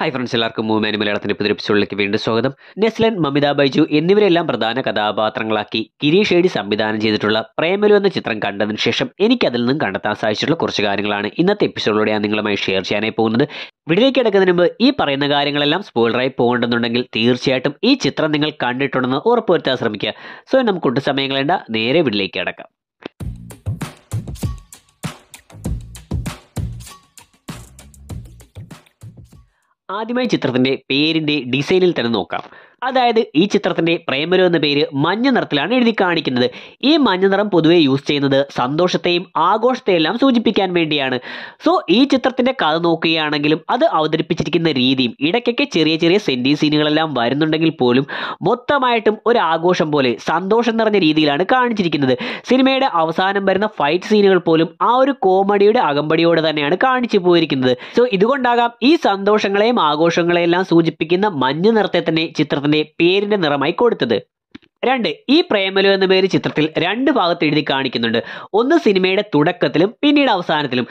hi friends എല്ലാവർക്കും മൂമാനി മലയാളത്തിന്റെ എപ്പിസോഡിലേക്ക് വീണ്ടും സ്വാഗതം നെസ്ലൻ മമിത ബൈജു എന്നിവരെല്ലാം പ്രധാന കഥാപാത്രങ്ങളാക്കി കിരീഷ് ഏടി സംവിധാനം ചെയ്തിട്ടുള്ള പ്രേമലു എന്ന ചിത്രം കണ്ടതിന് ശേഷം എനിക്കതിൽ നിന്നും കണ്ടെത്താൻ സാധിച്ചിട്ടുള്ള കുറച്ച് കാര്യങ്ങളാണ് ഇന്നത്തെ എപ്പിസോഡിലൂടെ ഞാൻ നിങ്ങളുമായി ഷെയർ ചെയ്യാനായി പോകുന്നത് വീഡിയോയ്ക്ക് കിടക്കുന്നതിന് മുമ്പ് ഈ പറയുന്ന കാര്യങ്ങളെല്ലാം സ്പോയിലറായി പോകണ്ടെന്നുണ്ടെങ്കിൽ തീർച്ചയായിട്ടും ഈ ചിത്രം നിങ്ങൾ കണ്ടിട്ടുണ്ടെന്ന് ഉറപ്പുവരുത്താൻ ശ്രമിക്കുക സോ നമുക്ക് ഒട്ടും സമയങ്ങളേണ്ട നേരെ വീട്ടിലേക്ക് കിടക്കാം ആദ്യമായി ചിത്രത്തിൻ്റെ പേരിൻ്റെ ഡിസൈനിൽ തന്നെ നോക്കാം അതായത് ഈ ചിത്രത്തിൻ്റെ പ്രേമലു എന്ന പേര് മഞ്ഞ നിറത്തിലാണ് എഴുതി കാണിക്കുന്നത് ഈ മഞ്ഞ നിറം പൊതുവെ യൂസ് ചെയ്യുന്നത് സന്തോഷത്തെയും ആഘോഷത്തെയും എല്ലാം സൂചിപ്പിക്കാൻ വേണ്ടിയാണ് സോ ഈ ചിത്രത്തിൻ്റെ കഥ നോക്കുകയാണെങ്കിലും അത് അവതരിപ്പിച്ചിരിക്കുന്ന രീതിയും ഇടയ്ക്കൊക്കെ ചെറിയ ചെറിയ സെൻറ്റി സീനുകളെല്ലാം വരുന്നുണ്ടെങ്കിൽ പോലും മൊത്തമായിട്ടും ഒരു ആഘോഷം പോലെ സന്തോഷം നിറഞ്ഞ രീതിയിലാണ് കാണിച്ചിരിക്കുന്നത് സിനിമയുടെ അവസാനം വരുന്ന ഫൈറ്റ് സീനുകൾ പോലും ആ ഒരു കോമഡിയുടെ അകമ്പടിയോടെ തന്നെയാണ് കാണിച്ചു പോയിരിക്കുന്നത് സോ ഇതുകൊണ്ടാകാം ഈ സന്തോഷങ്ങളെയും ആഘോഷങ്ങളെയെല്ലാം സൂചിപ്പിക്കുന്ന മഞ്ഞ നിറത്തെ തന്നെ ചിത്രത്തിന് തന്നെ പേരിന്റെ നിറമായി കൊടുത്തത് രണ്ട് ഈ പ്രേമലു എന്ന പേര് ചിത്രത്തിൽ രണ്ട് ഭാഗത്ത് എഴുതി കാണിക്കുന്നുണ്ട് ഒന്ന് സിനിമയുടെ തുടക്കത്തിലും പിന്നീട് അവസാനത്തിലും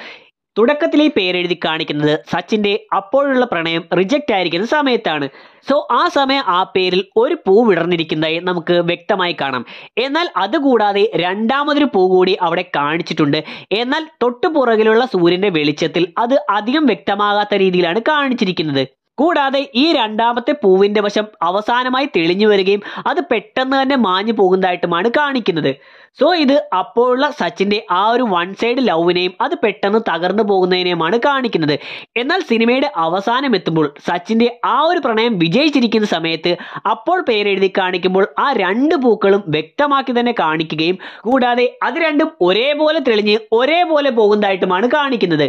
തുടക്കത്തിൽ ഈ പേരെഴുതി കാണിക്കുന്നത് സച്ചിന്റെ അപ്പോഴുള്ള പ്രണയം റിജക്റ്റ് ആയിരിക്കുന്ന സമയത്താണ് സോ ആ സമയം ആ പേരിൽ ഒരു പൂ വിടർന്നിരിക്കുന്നതായി നമുക്ക് വ്യക്തമായി കാണാം എന്നാൽ അതുകൂടാതെ രണ്ടാമതൊരു പൂ കൂടി അവിടെ കാണിച്ചിട്ടുണ്ട് എന്നാൽ തൊട്ടു പുറകിലുള്ള സൂര്യന്റെ വെളിച്ചത്തിൽ അത് അധികം വ്യക്തമാകാത്ത രീതിയിലാണ് കാണിച്ചിരിക്കുന്നത് കൂടാതെ ഈ രണ്ടാമത്തെ പൂവിന്റെ വശം അവസാനമായി തെളിഞ്ഞു വരികയും അത് പെട്ടെന്ന് തന്നെ മാഞ്ഞു പോകുന്നതായിട്ടുമാണ് കാണിക്കുന്നത് സോ ഇത് അപ്പോഴുള്ള സച്ചിന്റെ ആ ഒരു വൺ സൈഡ് ലവിനെയും അത് പെട്ടെന്ന് തകർന്നു പോകുന്നതിനെയുമാണ് കാണിക്കുന്നത് എന്നാൽ സിനിമയുടെ അവസാനം എത്തുമ്പോൾ സച്ചിന്റെ ആ ഒരു പ്രണയം വിജയിച്ചിരിക്കുന്ന സമയത്ത് അപ്പോൾ പേരെഴുതി കാണിക്കുമ്പോൾ ആ രണ്ട് പൂക്കളും വ്യക്തമാക്കി തന്നെ കാണിക്കുകയും കൂടാതെ അത് രണ്ടും ഒരേപോലെ തെളിഞ്ഞ് ഒരേപോലെ പോകുന്നതായിട്ടുമാണ് കാണിക്കുന്നത്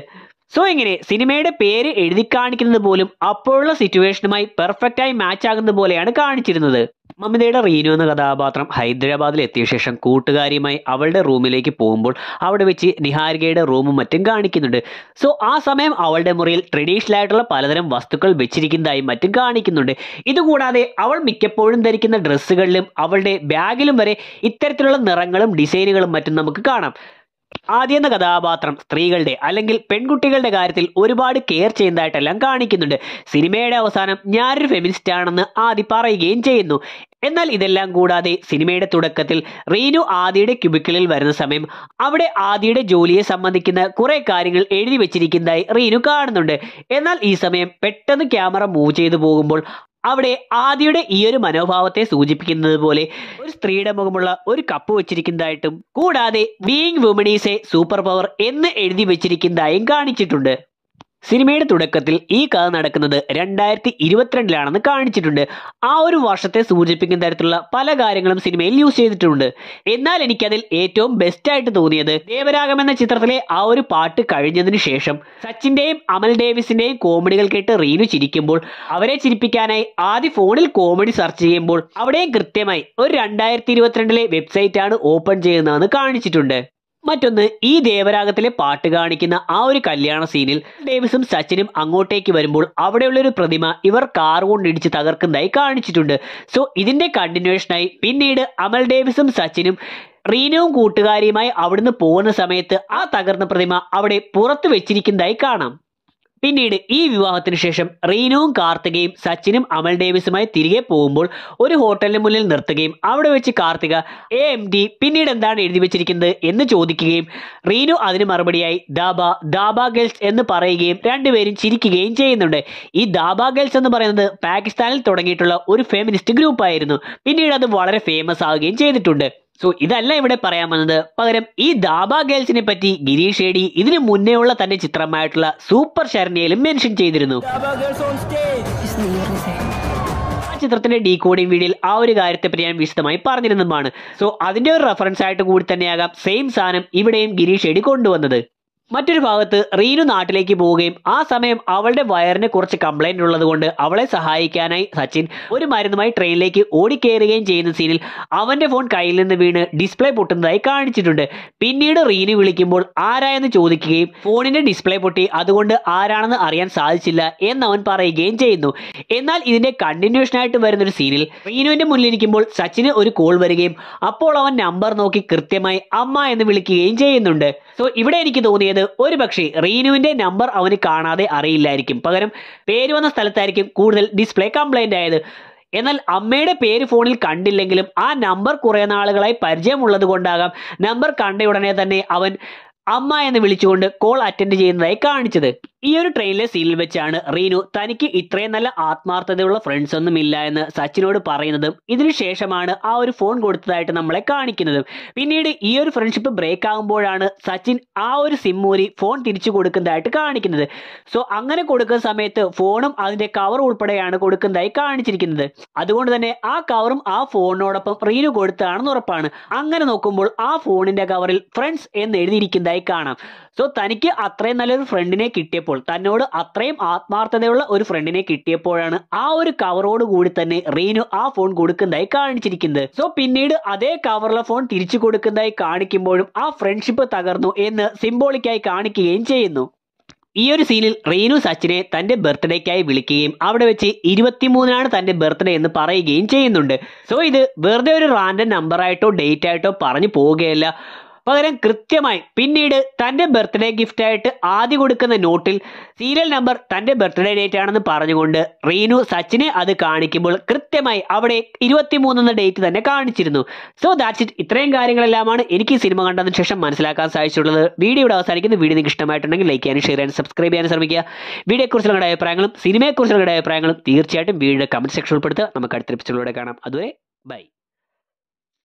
സോ ഇങ്ങനെ സിനിമയുടെ പേര് എഴുതി കാണിക്കുന്നത് പോലും അപ്പോഴുള്ള സിറ്റുവേഷനുമായി പെർഫെക്റ്റായി മാച്ച് ആകുന്നത് പോലെയാണ് കാണിച്ചിരുന്നത് മമിതയുടെ റീനു എന്ന കഥാപാത്രം ഹൈദരാബാദിൽ എത്തിയ ശേഷം കൂട്ടുകാരിയുമായി അവളുടെ റൂമിലേക്ക് പോകുമ്പോൾ അവിടെ വെച്ച് നിഹാരികയുടെ റൂമും മറ്റും കാണിക്കുന്നുണ്ട് സോ ആ സമയം അവളുടെ മുറിയിൽ ട്രഡീഷണൽ ആയിട്ടുള്ള പലതരം വസ്തുക്കൾ വെച്ചിരിക്കുന്നതായും മറ്റും കാണിക്കുന്നുണ്ട് ഇതുകൂടാതെ അവൾ മിക്കപ്പോഴും ധരിക്കുന്ന ഡ്രസ്സുകളിലും അവളുടെ ബാഗിലും വരെ ഇത്തരത്തിലുള്ള നിറങ്ങളും ഡിസൈനുകളും മറ്റും നമുക്ക് കാണാം ആദ്യം എന്ന കഥാപാത്രം സ്ത്രീകളുടെ അല്ലെങ്കിൽ പെൺകുട്ടികളുടെ കാര്യത്തിൽ ഒരുപാട് കെയർ ചെയ്യുന്നതായിട്ടെല്ലാം കാണിക്കുന്നുണ്ട് സിനിമയുടെ അവസാനം ഞാനൊരു ഫെമിനിസ്റ്റ് ആണെന്ന് ആദി പറയുകയും ചെയ്യുന്നു എന്നാൽ ഇതെല്ലാം കൂടാതെ സിനിമയുടെ തുടക്കത്തിൽ റീനു ആദിയുടെ ക്യുബിക്കലിൽ വരുന്ന സമയം അവിടെ ആദിയുടെ ജോലിയെ സംബന്ധിക്കുന്ന കുറേ കാര്യങ്ങൾ എഴുതി വെച്ചിരിക്കുന്നതായി റീനു കാണുന്നുണ്ട് എന്നാൽ ഈ സമയം പെട്ടെന്ന് ക്യാമറ മൂവ് ചെയ്തു പോകുമ്പോൾ അവിടെ ആദിയുടെ ഈ ഒരു മനോഭാവത്തെ സൂചിപ്പിക്കുന്നത് പോലെ ഒരു സ്ത്രീയുടെ മുഖമുള്ള ഒരു കപ്പ് വെച്ചിരിക്കുന്നതായിട്ടും കൂടാതെ ബീങ് എ സൂപ്പർ പവർ എന്ന് എഴുതി വെച്ചിരിക്കുന്നതായും കാണിച്ചിട്ടുണ്ട് സിനിമയുടെ തുടക്കത്തിൽ ഈ കഥ നടക്കുന്നത് രണ്ടായിരത്തി ഇരുപത്തിരണ്ടിലാണെന്ന് കാണിച്ചിട്ടുണ്ട് ആ ഒരു വർഷത്തെ സൂചിപ്പിക്കുന്ന തരത്തിലുള്ള പല കാര്യങ്ങളും സിനിമയിൽ യൂസ് ചെയ്തിട്ടുണ്ട് എന്നാൽ എനിക്കതിൽ ഏറ്റവും ബെസ്റ്റ് ആയിട്ട് തോന്നിയത് ദേവരാഗം എന്ന ചിത്രത്തിലെ ആ ഒരു പാട്ട് കഴിഞ്ഞതിന് ശേഷം സച്ചിന്റെയും അമൽ ഡേവിസിന്റെയും കോമഡികൾ കേട്ട് റീനു ചിരിക്കുമ്പോൾ അവരെ ചിരിപ്പിക്കാനായി ആദ്യ ഫോണിൽ കോമഡി സെർച്ച് ചെയ്യുമ്പോൾ അവിടെയും കൃത്യമായി ഒരു രണ്ടായിരത്തി ഇരുപത്തിരണ്ടിലെ വെബ്സൈറ്റ് ആണ് ഓപ്പൺ ചെയ്യുന്നതെന്ന് കാണിച്ചിട്ടുണ്ട് മറ്റൊന്ന് ഈ ദേവരാഗത്തിലെ പാട്ട് കാണിക്കുന്ന ആ ഒരു കല്യാണ സീനിൽ ഡേവിസും സച്ചിനും അങ്ങോട്ടേക്ക് വരുമ്പോൾ അവിടെയുള്ളൊരു പ്രതിമ ഇവർ കാർ കൊണ്ടിടിച്ച് തകർക്കുന്നതായി കാണിച്ചിട്ടുണ്ട് സോ ഇതിന്റെ കണ്ടിന്യൂഷനായി പിന്നീട് അമൽ ഡേവിസും സച്ചിനും റീനവും കൂട്ടുകാരിയുമായി അവിടുന്ന് പോകുന്ന സമയത്ത് ആ തകർന്ന പ്രതിമ അവിടെ പുറത്തു വെച്ചിരിക്കുന്നതായി കാണാം പിന്നീട് ഈ വിവാഹത്തിന് ശേഷം റീനുവും കാർത്തികയും സച്ചിനും അമൽ ഡേവിസുമായി തിരികെ പോകുമ്പോൾ ഒരു ഹോട്ടലിന് മുന്നിൽ നിർത്തുകയും അവിടെ വെച്ച് കാർത്തിക എ എം ഡി പിന്നീട് എന്താണ് എഴുതി വെച്ചിരിക്കുന്നത് എന്ന് ചോദിക്കുകയും റീനു അതിന് മറുപടിയായി ദാബ ദാബ ഗേൾസ് എന്ന് പറയുകയും രണ്ടുപേരും ചിരിക്കുകയും ചെയ്യുന്നുണ്ട് ഈ ദാബ ഗേൾസ് എന്ന് പറയുന്നത് പാകിസ്ഥാനിൽ തുടങ്ങിയിട്ടുള്ള ഒരു ഫെമിനിസ്റ്റ് ഗ്രൂപ്പായിരുന്നു പിന്നീട് അത് വളരെ ഫേമസ് ആവുകയും ചെയ്തിട്ടുണ്ട് സോ ഇതല്ല ഇവിടെ പറയാൻ വന്നത് പകരം ഈ ദാബ ഗേൾസിനെ പറ്റി ഗിരീഷ് ഏടി ഇതിനു മുന്നേ ഉള്ള തന്റെ ചിത്രമായിട്ടുള്ള സൂപ്പർ ശരണിയിലും മെൻഷൻ ചെയ്തിരുന്നു ചിത്രത്തിന്റെ കോഡിംഗ് വീഡിയോയിൽ ആ ഒരു പറ്റി ഞാൻ വിശദമായി പറഞ്ഞിരുന്നതുമാണ് സോ അതിന്റെ ഒരു റെഫറൻസ് ആയിട്ട് കൂടി തന്നെയാകാം സെയിം സാധനം ഇവിടെയും ഗിരീഷ് ഏടി കൊണ്ടുവന്നത് മറ്റൊരു ഭാഗത്ത് റീനു നാട്ടിലേക്ക് പോവുകയും ആ സമയം അവളുടെ വയറിന് കുറച്ച് കംപ്ലൈന്റ് ഉള്ളത് കൊണ്ട് അവളെ സഹായിക്കാനായി സച്ചിൻ ഒരു മരുന്നുമായി ട്രെയിനിലേക്ക് ഓടിക്കേറുകയും ചെയ്യുന്ന സീനിൽ അവന്റെ ഫോൺ കയ്യിൽ നിന്ന് വീണ് ഡിസ്പ്ലേ പൊട്ടുന്നതായി കാണിച്ചിട്ടുണ്ട് പിന്നീട് റീനു വിളിക്കുമ്പോൾ ആരായെന്ന് ചോദിക്കുകയും ഫോണിന്റെ ഡിസ്പ്ലേ പൊട്ടി അതുകൊണ്ട് ആരാണെന്ന് അറിയാൻ സാധിച്ചില്ല എന്ന് അവൻ പറയുകയും ചെയ്യുന്നു എന്നാൽ ഇതിന്റെ കണ്ടിന്യൂഷൻ ആയിട്ട് വരുന്ന ഒരു സീനിൽ റീനുവിന്റെ മുന്നിലിരിക്കുമ്പോൾ സച്ചിന് ഒരു കോൾ വരികയും അപ്പോൾ അവൻ നമ്പർ നോക്കി കൃത്യമായി അമ്മ എന്ന് വിളിക്കുകയും ചെയ്യുന്നുണ്ട് സോ ഇവിടെ എനിക്ക് തോന്നിയത് അതായത് ഒരു പക്ഷേ റീനുവിന്റെ നമ്പർ അവന് കാണാതെ അറിയില്ലായിരിക്കും പകരം പേര് വന്ന സ്ഥലത്തായിരിക്കും കൂടുതൽ ഡിസ്പ്ലേ കംപ്ലൈന്റ് ആയത് എന്നാൽ അമ്മയുടെ പേര് ഫോണിൽ കണ്ടില്ലെങ്കിലും ആ നമ്പർ കുറേ നാളുകളായി പരിചയമുള്ളത് കൊണ്ടാകാം നമ്പർ കണ്ട ഉടനെ തന്നെ അവൻ അമ്മ എന്ന് വിളിച്ചുകൊണ്ട് കോൾ അറ്റൻഡ് ചെയ്യുന്നതായി കാണിച്ചത് ഈ ഒരു ട്രെയിനിലെ സീനിൽ വെച്ചാണ് റീനു തനിക്ക് ഇത്രയും നല്ല ആത്മാർത്ഥതയുള്ള ഫ്രണ്ട്സ് ഒന്നും ഇല്ല എന്ന് സച്ചിനോട് പറയുന്നതും ഇതിനുശേഷമാണ് ആ ഒരു ഫോൺ കൊടുത്തതായിട്ട് നമ്മളെ കാണിക്കുന്നതും പിന്നീട് ഈ ഒരു ഫ്രണ്ട്ഷിപ്പ് ബ്രേക്ക് ആകുമ്പോഴാണ് സച്ചിൻ ആ ഒരു സിമ്മൂരി ഫോൺ തിരിച്ചു കൊടുക്കുന്നതായിട്ട് കാണിക്കുന്നത് സോ അങ്ങനെ കൊടുക്കുന്ന സമയത്ത് ഫോണും അതിന്റെ കവർ ഉൾപ്പെടെയാണ് കൊടുക്കുന്നതായി കാണിച്ചിരിക്കുന്നത് അതുകൊണ്ട് തന്നെ ആ കവറും ആ ഫോണിനോടൊപ്പം റീനു കൊടുത്തതാണെന്ന് ഉറപ്പാണ് അങ്ങനെ നോക്കുമ്പോൾ ആ ഫോണിന്റെ കവറിൽ ഫ്രണ്ട്സ് എന്ന് എഴുതിയിരിക്കുന്നതായി കാണാം സോ തനിക്ക് അത്രയും നല്ലൊരു ഫ്രണ്ടിനെ കിട്ടിയപ്പോൾ കിട്ടിയപ്പോൾ തന്നോട് അത്രയും ആത്മാർത്ഥതയുള്ള ഒരു ഫ്രണ്ടിനെ കിട്ടിയപ്പോഴാണ് ആ ഒരു കവറോട് കൂടി തന്നെ റീനു ആ ഫോൺ കൊടുക്കുന്നതായി കാണിച്ചിരിക്കുന്നത് സോ പിന്നീട് അതേ കവറിലെ ഫോൺ തിരിച്ചു കൊടുക്കുന്നതായി കാണിക്കുമ്പോഴും ആ ഫ്രണ്ട്ഷിപ്പ് തകർന്നു എന്ന് സിംബോളിക്കായി കാണിക്കുകയും ചെയ്യുന്നു ഈ ഒരു സീനിൽ റീനു സച്ചിനെ തന്റെ ബർത്ത്ഡേക്കായി വിളിക്കുകയും അവിടെ വെച്ച് ഇരുപത്തിമൂന്നിനാണ് തന്റെ ബർത്ത്ഡേ എന്ന് പറയുകയും ചെയ്യുന്നുണ്ട് സോ ഇത് വെറുതെ ഒരു റാൻഡം നമ്പറായിട്ടോ ഡേറ്റ് ആയിട്ടോ പറഞ്ഞു പോവുകയല്ല പകരം കൃത്യമായി പിന്നീട് തൻ്റെ ബർത്ത്ഡേ ഗിഫ്റ്റായിട്ട് ആദ്യം കൊടുക്കുന്ന നോട്ടിൽ സീരിയൽ നമ്പർ തൻ്റെ ബർത്ത്ഡേ ഡേറ്റ് ആണെന്ന് പറഞ്ഞുകൊണ്ട് റീനു സച്ചിനെ അത് കാണിക്കുമ്പോൾ കൃത്യമായി അവിടെ ഇരുപത്തിമൂന്ന് എന്ന ഡേറ്റ് തന്നെ കാണിച്ചിരുന്നു സോ ദാറ്റ്സ് ഇറ്റ് ഇത്രയും കാര്യങ്ങളെല്ലാമാണ് എനിക്ക് ഈ സിനിമ കണ്ടതിന് ശേഷം മനസ്സിലാക്കാൻ വീഡിയോ വീഡിയോയുടെ അവസാനിക്കുന്ന വീഡിയോ നിങ്ങൾക്ക് ഇഷ്ടമായിട്ടുണ്ടെങ്കിൽ ലൈക്ക് ചെയ്യാനും ഷെയർ ചെയ്യാനും സബ്സ്ക്രൈബ് ചെയ്യാനും ശ്രമിക്കുക വീഡിയോയെക്കുറിച്ചുള്ള നിങ്ങളുടെ അഭിപ്രായങ്ങളും സിനിമയെക്കുറിച്ചുള്ള നിങ്ങളുടെ അഭിപ്രായങ്ങളും തീർച്ചയായിട്ടും വീഡിയോ കമൻറ്റ് സെക്ഷൻ ഉൾപ്പെടുത്തുക നമുക്ക് അടുത്ത എപ്പിസോഡിലൂടെ കാണാം അതുവരെ ബൈ